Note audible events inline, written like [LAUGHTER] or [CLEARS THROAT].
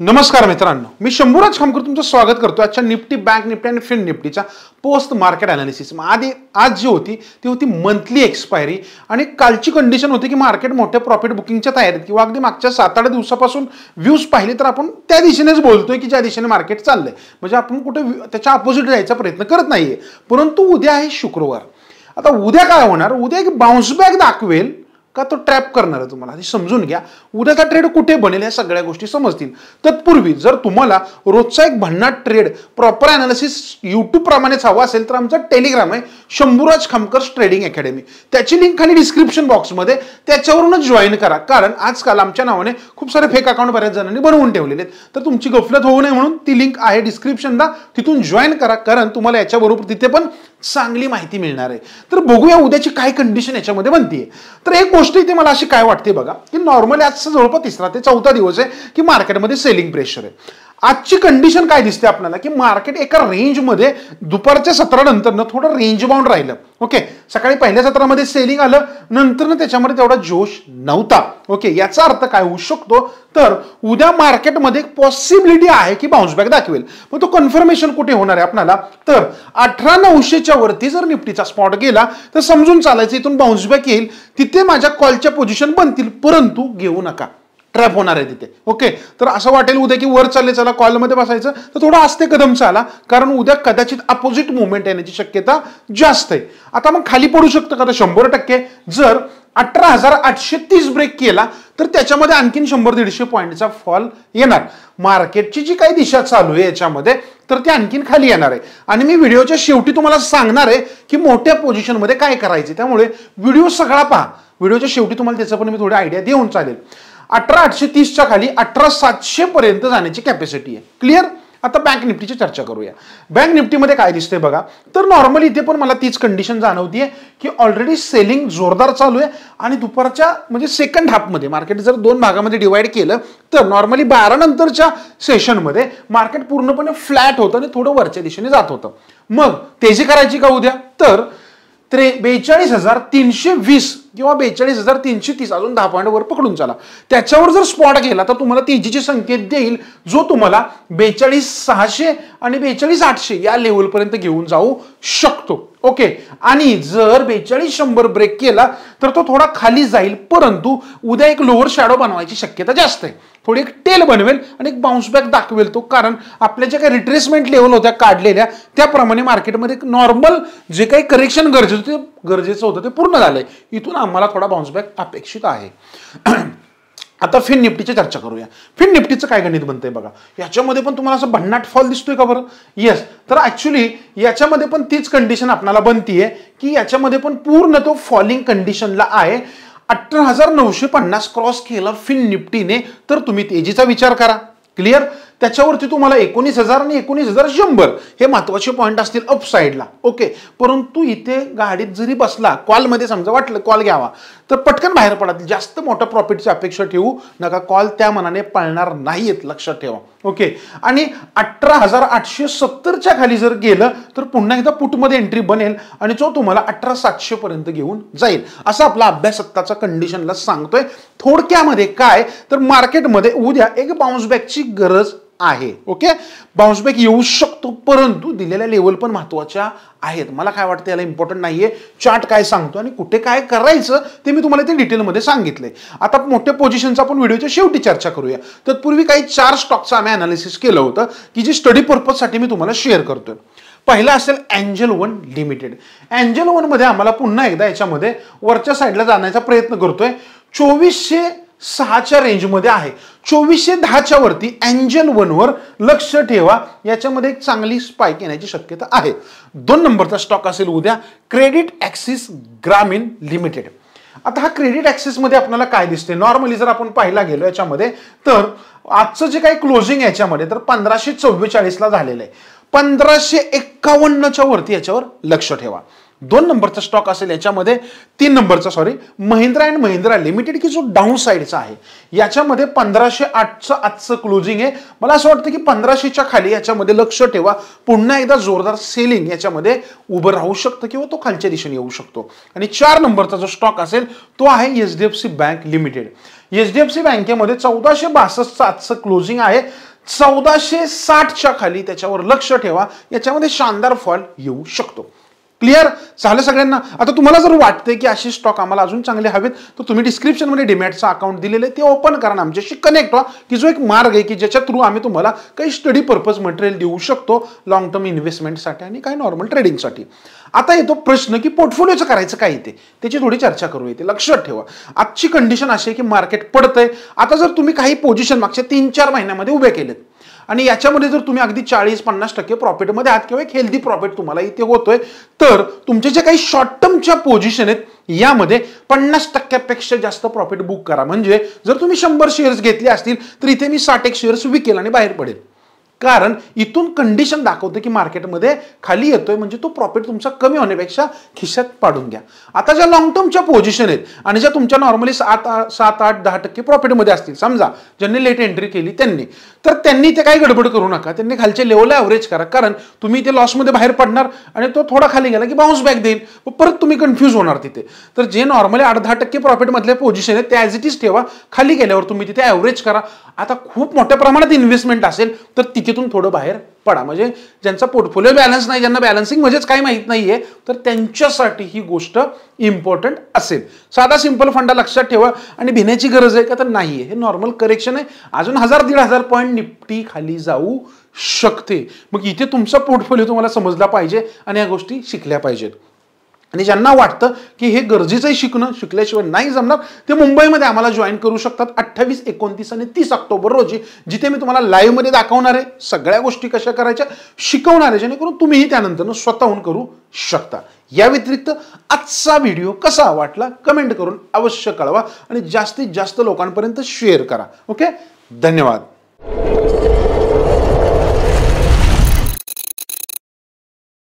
नमस्कार मित्रांनो मी शंभूराज खामकर तुमचं स्वागत करतो आजच्या निफ्टी बँक निफ्टी आणि फिन निफ्टीच्या पोस्ट मार्केट अनालिसिस आधी आज जी होती ती होती मंथली एक्सपायरी आणि कालची कंडिशन होती की मार्केट मोठ्या प्रॉफिट बुकिंगच्या तयारीत किंवा अगदी मागच्या सात आठ दिवसापासून व्ह्यूज पाहिले तर आपण त्या दिशेनेच बोलतोय की ज्या दिशेने मार्केट चाललंय म्हणजे आपण कुठे त्याच्या अपोजिट जायचा प्रयत्न करत नाहीये परंतु उद्या आहे शुक्रवार आता उद्या काय होणार उद्या एक बाउन्स बॅक दाखवेल का तो ट्रॅप करणार आहे तुम्हाला समजून घ्या उद्याचा ट्रेड कुठे बनेल या सगळ्या गोष्टी समजतील तत्पूर्वी जर तुम्हाला रोजचा एक भन्नाट ट्रेड प्रॉपर अनालिसिस युट्यूब प्रमाणेच हवा असेल तर आमचा टेलिग्राम आहे शंभूराज खामकर्स ट्रेडिंग अकॅडमी त्याची लिंक खाली डिस्क्रिप्शन बॉक्समध्ये त्याच्यावरूनच जॉईन करा कारण आजकाल आमच्या नावाने खूप सारे फेक अकाउंट बऱ्याच जणांनी बनवून ठेवलेले आहेत तर तुमची गफलत होऊ नये म्हणून ती लिंक आहे डिस्क्रिप्शनला तिथून जॉईन करा कारण तुम्हाला याच्याबरोबर तिथे पण चांगली माहिती मिळणार आहे तर बघूया उद्याची काय कंडिशन याच्यामध्ये बनतीये तर एक गोष्ट इथे मला अशी काय वाटते बघा की नॉर्मली आजचा जवळपास तिसरा ते चौथा दिवस आहे की मार्केटमध्ये सेलिंग प्रेशर आहे आजची कंडिशन काय दिसते आपल्याला की मार्केट एका रेंजमध्ये दुपारच्या सत्रानंतरनं थोडं रेंज बाउंड राहिलं ओके सकाळी पहिल्या सत्रामध्ये सेलिंग आलं ना त्याच्यामध्ये तेवढा जोश नव्हता ओके याचा अर्थ काय होऊ शकतो तर उद्या मार्केटमध्ये पॉसिबिलिटी आहे की बाउन्सबॅक दाखवेल मग तो कन्फर्मेशन कुठे होणार आहे आपल्याला तर अठरा नऊशेच्या वरती जर निफ्टीचा स्पॉट गेला तर समजून चालायचं इथून बाउन्सबॅक येईल तिथे माझ्या कॉलच्या पोझिशन बनतील परंतु घेऊ नका ट्रॅप होणार आहे तिथे ओके तर असं वाटेल उद्या की वर चालले चला कॉलमध्ये बसायचं तर थोडं असते कदम चाला कारण उद्या कदाचित अपोजिट मुवमेंट येण्याची शक्यता जास्त आहे आता मग खाली पडू शकतं का तर शंभर टक्के जर अठरा हजार आठशे तीस ब्रेक केला तर त्याच्यामध्ये आणखीन शंभर दीडशे पॉईंटचा फॉल येणार मार्केटची जी काही दिशा चालू आहे याच्यामध्ये तर ती आणखीन खाली येणार आहे आणि मी व्हिडिओच्या शेवटी तुम्हाला सांगणार आहे की मोठ्या पोझिशनमध्ये काय करायचे त्यामुळे व्हिडिओ सगळा पहा व्हिडिओच्या शेवटी तुम्हाला त्याचं पण मी थोडी आयडिया देऊन चालेल अठरा आठशे तीसच्या खाली अठरा सातशे पर्यंत जाण्याची कॅपॅसिटी आहे क्लिअर आता बँक निफ्टीची चर्चा करूया बँक निफ्टीमध्ये काय दिसतंय बघा तर नॉर्मली इथे पण मला तीच कंडिशन जाणवतीये की ऑलरेडी सेलिंग जोरदार चालू आहे आणि दुपारच्या म्हणजे सेकंड हाफमध्ये मार्केट जर दोन भागामध्ये डिवाइड केलं तर नॉर्मली बारा नंतरच्या सेशनमध्ये मार्केट पूर्णपणे फ्लॅट होतं आणि थोडं वरच्या दिशेने जात होतं मग तेजी करायची का उद्या तर त्रे बेचाळीस हजार तीनशे वीस किंवा बेचाळीस हजार तीनशे तीस अजून दहा पॉईंट वर पकडून चला त्याच्यावर जर स्पॉट गेला तर तुम्हाला तेजीचे संकेत देईल जो तुम्हाला बेचाळीस सहाशे आणि बेचाळीस आठशे या लेवलपर्यंत घेऊन जाऊ शकतो ओके आणि जर बेचाळीस शंभर ब्रेक केला तर तो थोडा खाली जाईल परंतु उद्या एक लोअर शॅडो बनवायची शक्यता जास्त आहे थोडी एक टेल बनवेल आणि एक बाउन्स बॅक दाखवेल तो कारण आपल्या ज्या काही रिट्रेसमेंट लेवल होत्या काढलेल्या त्याप्रमाणे मार्केटमध्ये एक नॉर्मल जे काही करेक्शन गरजेचं ते गरजेचं होतं ते पूर्ण झालंय इथून आम्हाला थोडा बाउन्सबॅक अपेक्षित आहे [CLEARS THROAT] आता फिन निफ्टीची चर्चा करूया फिन निफ्टीचं काय गणित बनतंय बघा याच्यामध्ये पण तुम्हाला असं भन्नाट फॉल दिसतोय का बरं येस तर ऍक्च्युली याच्यामध्ये पण तीच कंडिशन आपल्याला बनतीये की याच्यामध्ये पण पूर्ण तो फॉलिंग कंडिशनला आहे अठरा हजार नऊशे पन्नास क्रॉस केलं फिन निफ्टीने तर तुम्ही तेजीचा विचार करा क्लिअर त्याच्यावरती तुम्हाला एकोणीस हजार आणि एकोणीस हजार शंभर हे महत्वाचे पॉईंट असतील अपसाईडला ओके परंतु इथे गाडीत जरी बसला कॉलमध्ये समजा वाटलं कॉल घ्यावा तर पटकन बाहेर पडा जास्त मोठ्या प्रॉफिटची अपेक्षा ठेवू नका कॉल त्या मनाने पाळणार नाहीयेत लक्षात ठेवा ओके आणि अठरा हजार आठशे सत्तरच्या खाली जर गेलं तर पुन्हा एकदा पुटमध्ये एंट्री बनेल आणि तो तुम्हाला अठरा सातशेपर्यंत पर्यंत घेऊन जाईल असा आपला अभ्यास कंडिशनला सांगतोय थोडक्यामध्ये काय तर मार्केटमध्ये उद्या एक बाउन्स बॅकची गरज आहे ओके बाउन्सबॅक येऊ शकतो परंतु दिलेल्या लेवल पण महत्वाच्या आहेत मला काय वाटतं याला इम्पॉर्टंट नाही आहे चार्ट काय सांगतो आणि कुठे काय करायचं ते मी तुम्हाला ते डिटेलमध्ये सांगितले आता मोठ्या पोझिशनचा आपण व्हिडिओच्या शेवटी चर्चा करूया तत्पूर्वी काही चार स्टॉकचं आम्ही अनालिसिस केलं होतं की जे स्टडी पर्पजसाठी मी तुम्हाला शेअर करतोय पहिला असेल अँजल वन लिमिटेड अँजल वनमध्ये आम्हाला पुन्हा एकदा याच्यामध्ये वरच्या साईडला जाण्याचा प्रयत्न करतोय चोवीसशे सहाच्या रेंजमध्ये आहे चोवीसशे दहाच्या वरती अँजल वनवर लक्ष ठेवा याच्यामध्ये एक चांगली स्पाईक येण्याची शक्यता आहे दोन नंबरचा स्टॉक असेल उद्या क्रेडिट ऍक्सिस ग्रामीण लिमिटेड आता हा क्रेडिट मध्ये आपल्याला काय दिसते नॉर्मली जर आपण पाहिला गेलो याच्यामध्ये तर आजचं जे काही क्लोजिंग याच्यामध्ये तर पंधराशे ला झालेलं आहे पंधराशे एक्कावन्नच्या वरती याच्यावर लक्ष ठेवा दोन नंबरचा स्टॉक असेल याच्यामध्ये तीन नंबरचा sorry Mahindra and Mahindra limited की जो डाऊन साईडचा आहे याच्यामध्ये पंधराशे आठचं आजचं क्लोजिंग आहे मला असं वाटतं की पंधराशेच्या खाली याच्यामध्ये लक्ष ठेवा पुन्हा एकदा जोरदार सेलिंग याच्यामध्ये उभं राहू शकतं किंवा तो खालच्या दिशेने येऊ शकतो आणि चार नंबरचा जो स्टॉक असेल तो आहे H D F bank limited H D F C बँकेमध्ये चौदाशे बासष्टचं आजचं क्लोजिंग आहे चौदाशे साठच्या खाली त्याच्यावर लक्ष ठेवा याच्यामध्ये शानदार फॉल येऊ शकतो क्लिअर झालं सगळ्यांना आता तुम्हाला जर वाटतंय की असे स्टॉक आम्हाला अजून चांगले हवेत तर तुम्ही डिस्क्रिप्शनमध्ये डिमॅटचं अकाउंट दिलेलं आहे ते ओपन करा आमच्याशी कनेक्ट व्हा की जो एक मार्ग आहे की ज्याच्या थ्रू आम्ही तुम्हाला काही स्टडी पर्पज मटेरियल देऊ शकतो लॉंग टर्म इन्व्हेस्टमेंटसाठी आणि काही नॉर्मल ट्रेडिंगसाठी आता येतो प्रश्न की पोर्टफोलिओचं करायचं काय येते त्याची थोडी चर्चा करू येते लक्षात ठेवा आजची कंडिशन अशी आहे की मार्केट पडतंय आता जर तुम्ही काही पोझिशन मागच्या तीन चार महिन्यामध्ये उभे केलेत आणि याच्यामध्ये जर तुम्ही अगदी चाळीस पन्नास टक्के प्रॉफिटमध्ये आहात किंवा एक हेल्दी प्रॉफिट तुम्हाला इथे होतोय तर तुमचे जे काही शॉर्ट टर्मच्या पोझिशन आहेत यामध्ये पन्नास टक्क्यापेक्षा जास्त प्रॉफिट बुक करा म्हणजे जर तुम्ही शंभर शेअर्स घेतले असतील तर इथे मी साठ एक शेअर्स विकेल आणि बाहेर पडेल कारण इथून कंडिशन दाखवते की मार्केटमध्ये खाली येतोय म्हणजे तो प्रॉफिट तुमचा कमी होण्यापेक्षा खिशात पाडून घ्या आता ज्या लॉंग टर्मच्या पोझिशन आहेत आणि ज्या तुमच्या नॉर्मली सात सात आठ दहा टक्के प्रॉफिटमध्ये असतील समजा ज्यांनी लेट एंट्री केली त्यांनी तर त्यांनी ते काही गडबड करू नका त्यांनी खालचे लेवलला ॲव्हरेज करा कारण तुम्ही ते लॉसमध्ये बाहेर पडणार आणि तो थोडा खाली गेला की बाउन्स बॅक देईल परत तुम्ही कन्फ्यूज होणार तिथे तर जे नॉर्मली आठ दहा टक्के प्रॉफिटमधले पोझिशन आहेत ते ॲज इट इज ठेवा खाली गेल्यावर तुम्ही तिथे ॲव्हरेज करा आता खूप मोठ्या प्रमाणात इन्व्हेस्टमेंट असेल तर तिथे तिथून थोडं बाहेर पडा म्हणजे ज्यांचा पोर्टफोलिओ बॅलन्स नाही ज्यांना बॅलन्सिंग म्हणजेच काही माहीत नाहीये तर त्यांच्यासाठी ही गोष्ट इम्पॉर्टंट असेल साधा सिंपल फंडा लक्षात ठेवा आणि भिण्याची गरज आहे का तर नाही आहे हे नॉर्मल करेक्शन आहे अजून हजार दीड हजार पॉईंट निपटी खाली जाऊ शकते मग इथे तुमचा पोर्टफोलिओ तुम्हाला समजला पाहिजे आणि या गोष्टी शिकल्या पाहिजेत आणि ज्यांना वाटतं की हे गरजेचंही शिकणं शिकल्याशिवाय नाही जमणार ते मुंबईमध्ये आम्हाला जॉईन करू शकतात अठ्ठावीस एकोणतीस आणि तीस ऑक्टोबर रोजी जिथे मी तुम्हाला लाईव्हमध्ये दाखवणार आहे सगळ्या गोष्टी कशा करायच्या शिकवणारे जेणेकरून तुम्हीही त्यानंतरनं स्वतःहून करू शकता या व्यतिरिक्त आजचा व्हिडिओ कसा वाटला कमेंट करून अवश्य कळवा आणि जास्तीत जास्त लोकांपर्यंत शेअर करा ओके धन्यवाद